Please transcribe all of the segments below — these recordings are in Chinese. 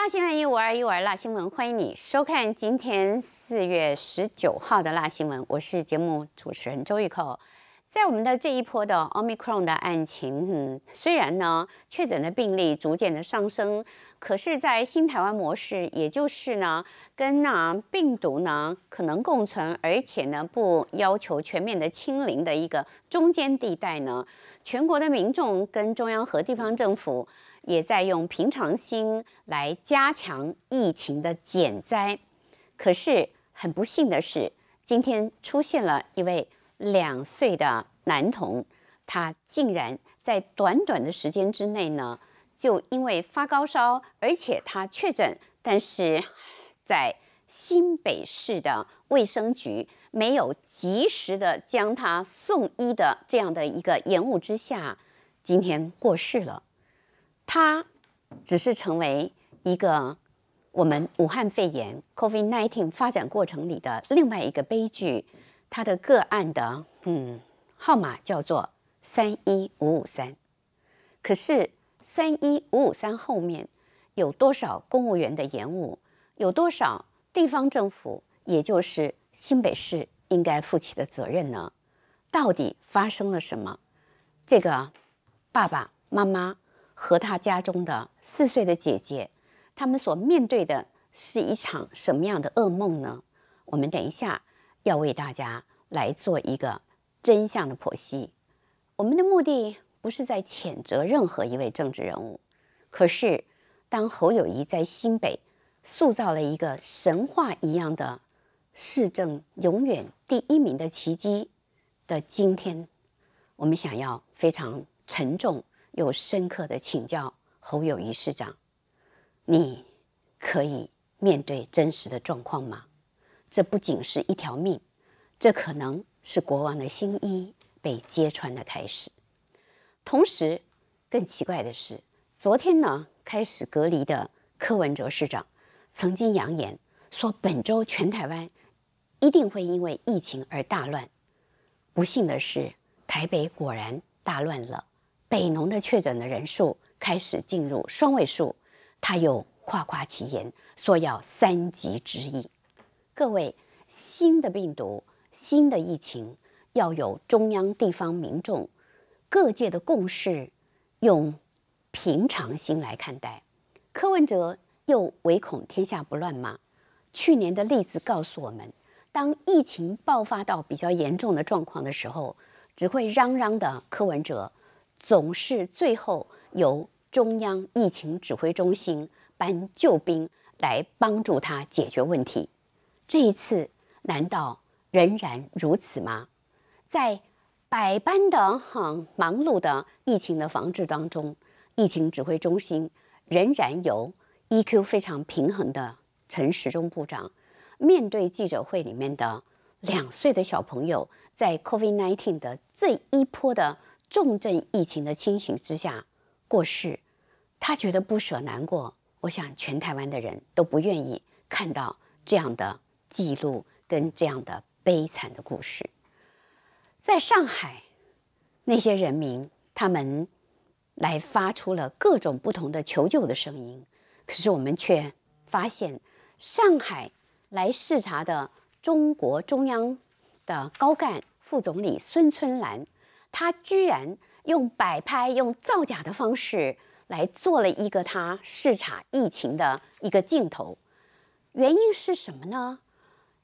辣新闻一五二一五二辣新闻，欢迎你收看今天四月十九号的辣新闻，我是节目主持人周以可。在我们的这一波的奥密克戎的案情，嗯，虽然呢确诊的病例逐渐的上升，可是，在新台湾模式，也就是呢跟那病毒呢可能共存，而且呢不要求全面的清零的一个中间地带呢，全国的民众跟中央和地方政府也在用平常心来加强疫情的减灾。可是很不幸的是，今天出现了一位。两岁的男童，他竟然在短短的时间之内呢，就因为发高烧，而且他确诊，但是在新北市的卫生局没有及时的将他送医的这样的一个延误之下，今天过世了。他只是成为一个我们武汉肺炎 （COVID-19） 发展过程里的另外一个悲剧。他的个案的嗯号码叫做三一五五三，可是三一五五三后面有多少公务员的延误，有多少地方政府，也就是新北市应该负起的责任呢？到底发生了什么？这个爸爸妈妈和他家中的四岁的姐姐，他们所面对的是一场什么样的噩梦呢？我们等一下。要为大家来做一个真相的剖析。我们的目的不是在谴责任何一位政治人物，可是当侯友谊在新北塑造了一个神话一样的市政永远第一名的奇迹的今天，我们想要非常沉重又深刻的请教侯友谊市长：你可以面对真实的状况吗？这不仅是一条命，这可能是国王的新衣被揭穿的开始。同时，更奇怪的是，昨天呢开始隔离的柯文哲市长，曾经扬言说，本周全台湾一定会因为疫情而大乱。不幸的是，台北果然大乱了，北农的确诊的人数开始进入双位数，他又夸夸其言说要三级指引。各位，新的病毒、新的疫情，要有中央、地方、民众、各界的共识，用平常心来看待。柯文哲又唯恐天下不乱吗？去年的例子告诉我们，当疫情爆发到比较严重的状况的时候，只会嚷嚷的柯文哲，总是最后由中央疫情指挥中心搬救兵来帮助他解决问题。这一次难道仍然如此吗？在百般的很忙碌的疫情的防治当中，疫情指挥中心仍然由 E Q 非常平衡的陈时中部长面对记者会里面的两岁的小朋友，在 Covid nineteen 的这一波的重症疫情的侵袭之下过世，他觉得不舍难过。我想全台湾的人都不愿意看到这样的。记录跟这样的悲惨的故事，在上海，那些人民他们来发出了各种不同的求救的声音，可是我们却发现，上海来视察的中国中央的高干副总理孙春兰，他居然用摆拍、用造假的方式来做了一个他视察疫情的一个镜头，原因是什么呢？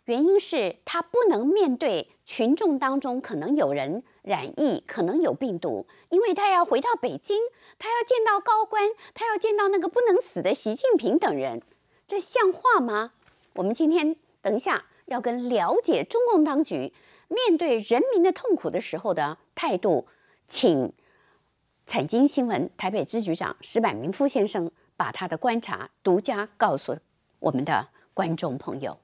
原因是他不能面对群众当中可能有人染疫，可能有病毒，因为他要回到北京，他要见到高官，他要见到那个不能死的习近平等人，这像话吗？我们今天等一下要跟了解中共当局面对人民的痛苦的时候的态度，请财经新闻台北支局长石柏明夫先生把他的观察独家告诉我们的观众朋友。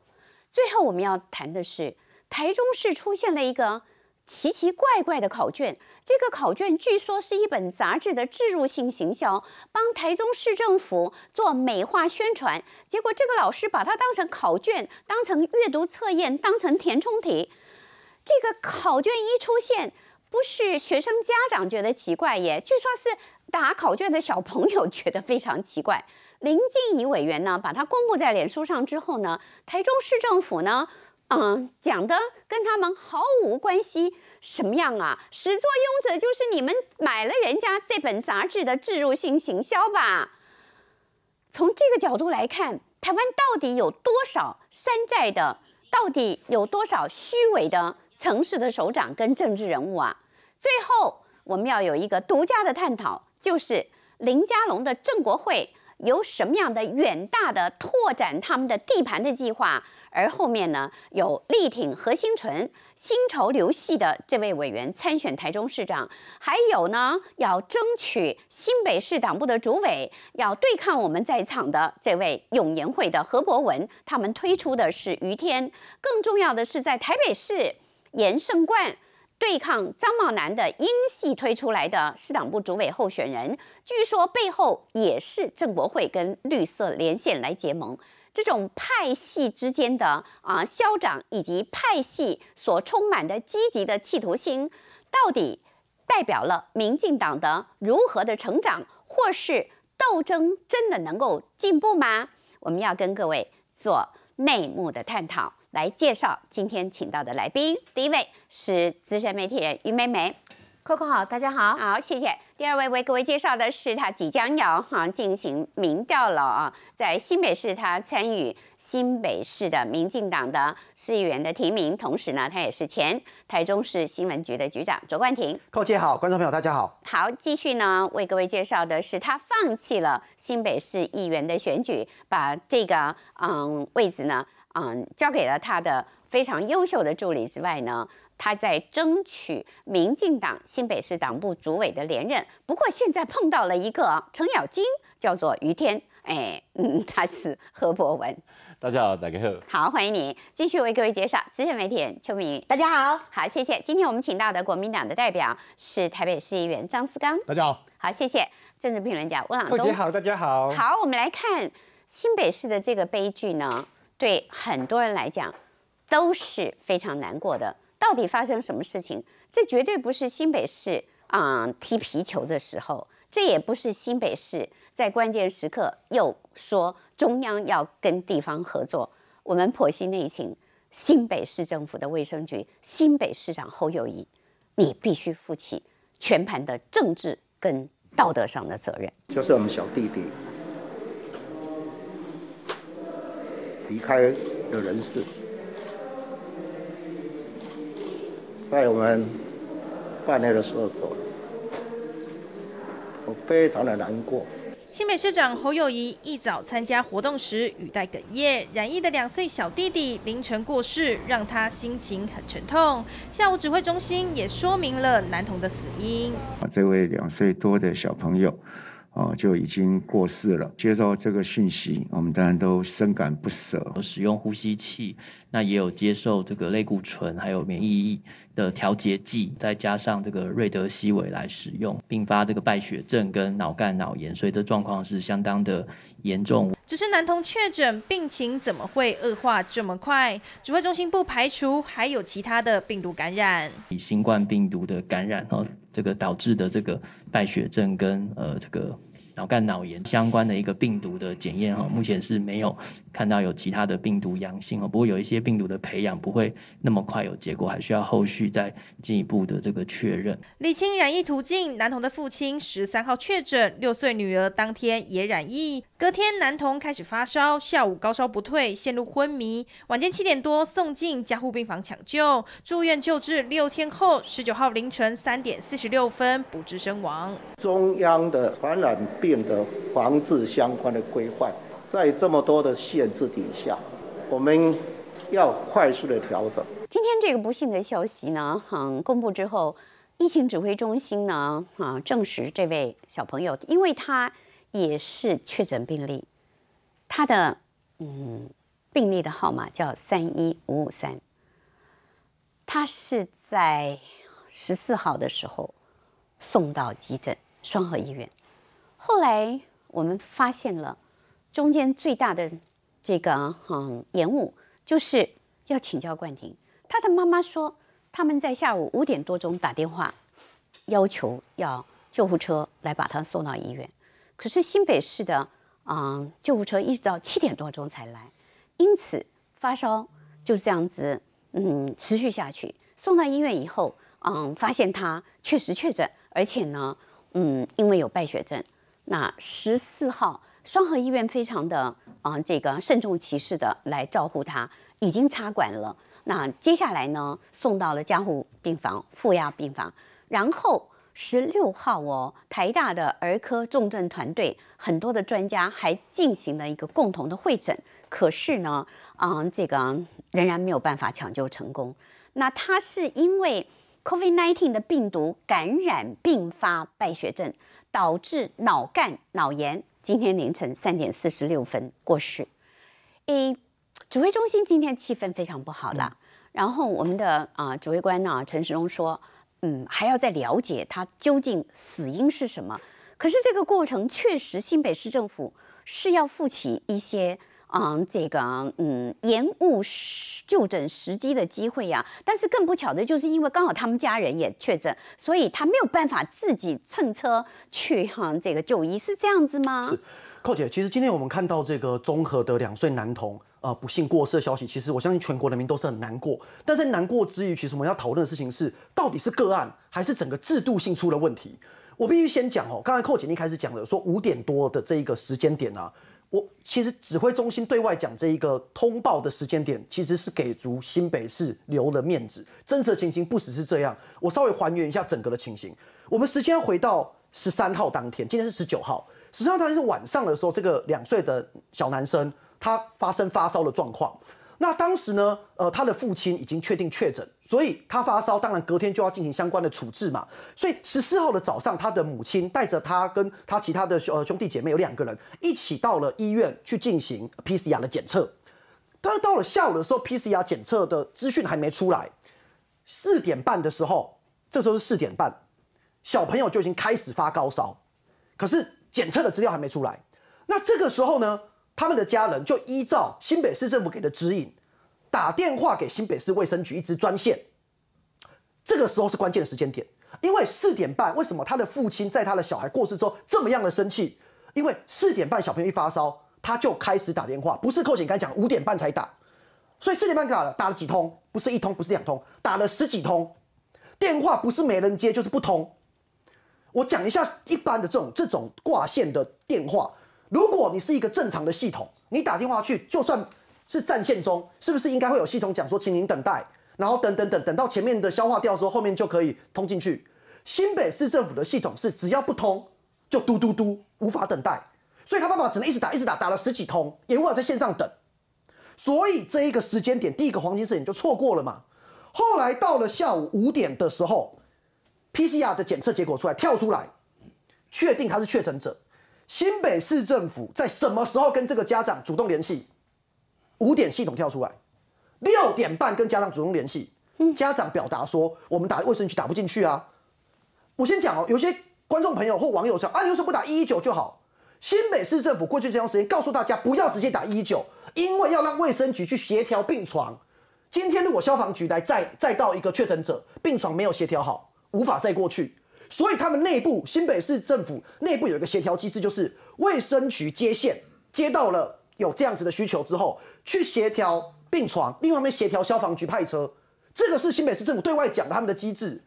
最后我们要谈的是台中市出现了一个奇奇怪怪的考卷。这个考卷据说是一本杂志的植入性行销，帮台中市政府做美化宣传。结果这个老师把它当成考卷，当成阅读测验，当成填充题。这个考卷一出现，不是学生家长觉得奇怪耶，据说是打考卷的小朋友觉得非常奇怪。林静怡委员呢，把它公布在脸书上之后呢，台中市政府呢，嗯，讲的跟他们毫无关系，什么样啊？始作俑者就是你们买了人家这本杂志的植入性行销吧？从这个角度来看，台湾到底有多少山寨的，到底有多少虚伪的城市的首长跟政治人物啊？最后，我们要有一个独家的探讨，就是林佳龙的郑国会。有什么样的远大的拓展他们的地盘的计划？而后面呢，有力挺何新淳、新潮流系的这位委员参选台中市长，还有呢，要争取新北市党部的主委，要对抗我们在场的这位永延会的何伯文，他们推出的是于天。更重要的是，在台北市延胜冠。对抗张茂南的英系推出来的市党部主委候选人，据说背后也是郑国惠跟绿色连线来结盟。这种派系之间的啊嚣张，以及派系所充满的积极的企图心，到底代表了民进党的如何的成长，或是斗争真的能够进步吗？我们要跟各位做内幕的探讨。来介绍今天请到的来宾，第一位是资深媒体人于美美，c o c o 好，大家好，好谢谢。第二位为各位介绍的是，他即将要哈进行民调了啊，在新北市他参与新北市的民进党的市议员的提名，同时呢，他也是前台中市新闻局的局长卓冠廷，c o 好，观众朋友大家好，好继续呢为各位介绍的是，他放弃了新北市议员的选举，把这个嗯位置呢。嗯，交给了他的非常优秀的助理之外呢，他在争取民进党新北市党部主委的连任。不过现在碰到了一个程咬金，叫做于天。哎，嗯，他是何博文。大家好，大家好，好欢迎你继续为各位介绍资深媒体人邱敏。大家好好，谢谢。今天我们请到的国民党的代表是台北市议员张思刚。大家好好，谢谢。政治评论家吴朗东。好，大家好。好，我们来看新北市的这个悲剧呢。对很多人来讲都是非常难过的。到底发生什么事情？这绝对不是新北市啊踢皮球的时候，这也不是新北市在关键时刻又说中央要跟地方合作。我们剖析内情，新北市政府的卫生局，新北市长侯友谊，你必须负起全盘的政治跟道德上的责任。就是我们小弟弟。离开的人士，在我们半年的时候走了，我非常的难过。新北市长侯友谊一早参加活动时，语带哽咽。染疫的两岁小弟弟凌晨过世，让他心情很沉痛。下午指挥中心也说明了男童的死因。啊，这位两岁多的小朋友。哦，就已经过世了。接到这个讯息，我们当然都深感不舍。使用呼吸器，那也有接受这个类固醇，还有免疫的调节剂，再加上这个瑞德西韦来使用，并发这个败血症跟脑干脑炎，所以这状况是相当的严重。只是男童确诊，病情怎么会恶化这么快？指挥中心不排除还有其他的病毒感染，以新冠病毒的感染哦，这个导致的这个败血症跟呃这个。脑干脑炎相关的一个病毒的检验哈，目前是没有看到有其他的病毒阳性哦。不过有一些病毒的培养不会那么快有结果，还需要后续再进一步的这个确认。李清染疫途径，男童的父亲十三号确诊，六岁女儿当天也染疫，隔天男童开始发烧，下午高烧不退，陷入昏迷，晚间七点多送进加护病房抢救，住院救治六天后，十九号凌晨三点四十六分不治身亡。中央的传染。变得防治相关的规范，在这么多的限制底下，我们要快速的调整。今天这个不幸的消息呢，嗯，公布之后，疫情指挥中心呢，啊，证实这位小朋友，因为他也是确诊病例，他的嗯病例的号码叫三一五五三，他是在十四号的时候送到急诊双河医院。后来我们发现了中间最大的这个嗯延误，就是要请教冠廷，他的妈妈说他们在下午五点多钟打电话要求要救护车来把他送到医院，可是新北市的嗯救护车一直到七点多钟才来，因此发烧就这样子嗯持续下去。送到医院以后嗯发现他确实确诊，而且呢嗯因为有败血症。那十四号，双河医院非常的啊，这个慎重其事的来照顾他，已经插管了。那接下来呢，送到了加护病房、负压病房。然后十六号哦，台大的儿科重症团队很多的专家还进行了一个共同的会诊，可是呢，啊，这个仍然没有办法抢救成功。那他是因为 COVID-19 的病毒感染并发败血症。导致脑干脑炎，今天凌晨三点四十六分过世。诶，指挥中心今天气氛非常不好了，然后我们的啊指挥官呢陈时中说，嗯还要再了解他究竟死因是什么。可是这个过程确实新北市政府是要负起一些。嗯，这个嗯延误时就诊时机的机会呀，但是更不巧的就是，因为刚好他们家人也确诊，所以他没有办法自己乘车去哈这个就医，是这样子吗？是，寇姐，其实今天我们看到这个综合的两岁男童啊不幸过世的消息，其实我相信全国人民都是很难过，但在难过之余，其实我们要讨论的事情是，到底是个案还是整个制度性出了问题？我必须先讲哦，刚才寇姐一开始讲了，说五点多的这一个时间点呢。我其实指挥中心对外讲这一个通报的时间点，其实是给足新北市留了面子。真实情形不只是这样，我稍微还原一下整个的情形。我们时间回到十三号当天，今天是十九号，十三号当天是晚上的时候，这个两岁的小男生他发生发烧的状况。那当时呢，呃，他的父亲已经确定确诊，所以他发烧，当然隔天就要进行相关的处置嘛。所以十四号的早上，他的母亲带着他跟他其他的呃兄弟姐妹有两个人一起到了医院去进行 PCR 的检测。但是到了下午的时候，PCR 检测的资讯还没出来。四点半的时候，这时候是四点半，小朋友就已经开始发高烧，可是检测的资料还没出来。那这个时候呢？他们的家人就依照新北市政府给的指引，打电话给新北市卫生局一支专线。这个时候是关键的时间点，因为四点半，为什么他的父亲在他的小孩过世之后这么样的生气？因为四点半小朋友一发烧，他就开始打电话，不是寇警刚讲五点半才打，所以四点半打了，打了几通，不是一通，不是两通，打了十几通电话，不是没人接，就是不通。我讲一下一般的这种这种挂线的电话。如果你是一个正常的系统，你打电话去，就算是占线中，是不是应该会有系统讲说，请您等待，然后等等等等到前面的消化掉之后，后面就可以通进去。新北市政府的系统是只要不通就嘟嘟嘟，无法等待，所以他爸爸只能一直打，一直打，打了十几通也无法在线上等。所以这一个时间点，第一个黄金时间就错过了嘛。后来到了下午五点的时候，PCR 的检测结果出来，跳出来，确定他是确诊者。新北市政府在什么时候跟这个家长主动联系？五点系统跳出来，六点半跟家长主动联系。家长表达说：“我们打卫生局打不进去啊。”我先讲哦，有些观众朋友或网友说：“啊，为什么不打一一九就好。”新北市政府过去这段时间告诉大家不要直接打一一九，因为要让卫生局去协调病床。今天如果消防局来再再到一个确诊者，病床没有协调好，无法再过去。所以他们内部新北市政府内部有一个协调机制，就是卫生局接线，接到了有这样子的需求之后，去协调病床，另外一面协调消防局派车。这个是新北市政府对外讲他们的机制。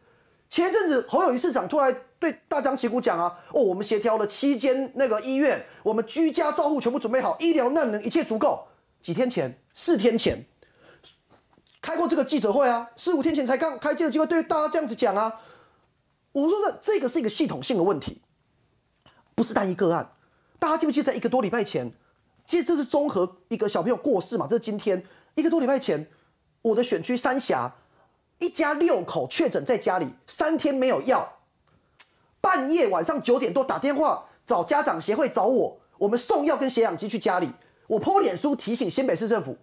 前一阵子侯友谊市长出来对大张旗鼓讲啊，哦，我们协调了七间那个医院，我们居家照护全部准备好，医疗难能一切足够。几天前，四天前开过这个记者会啊，四五天前才刚开记者会，对大家这样子讲啊。我说的这个是一个系统性的问题，不是单一个案。大家记不记得一个多礼拜前？其实这是综合一个小朋友过世嘛。这是今天一个多礼拜前，我的选区三峡一家六口确诊在家里，三天没有药，半夜晚上九点多打电话找家长协会找我，我们送药跟血氧机去家里。我泼脸书提醒新北市政府，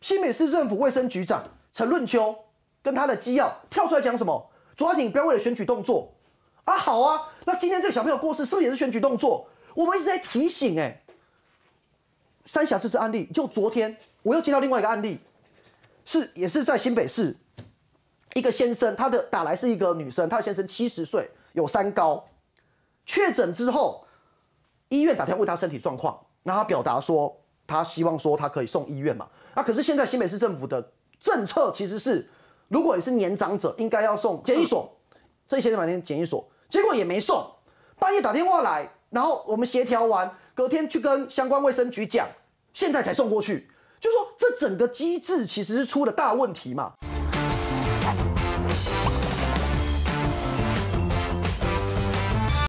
新北市政府卫生局长陈润秋跟他的机要跳出来讲什么？卓雅婷不要为了选举动作。啊，好啊，那今天这个小朋友过世是不是也是选举动作？我们一直在提醒，哎，三峡这次案例，就昨天我又接到另外一个案例，是也是在新北市，一个先生，他的打来是一个女生，他先生七十岁，有三高，确诊之后，医院打电话问他身体状况，那他表达说他希望说他可以送医院嘛，那可是现在新北市政府的政策其实是，如果你是年长者，应该要送检疫所，这些是每天检疫所。结果也没送，半夜打电话来，然后我们协调完，隔天去跟相关卫生局讲，现在才送过去，就说这整个机制其实是出了大问题嘛。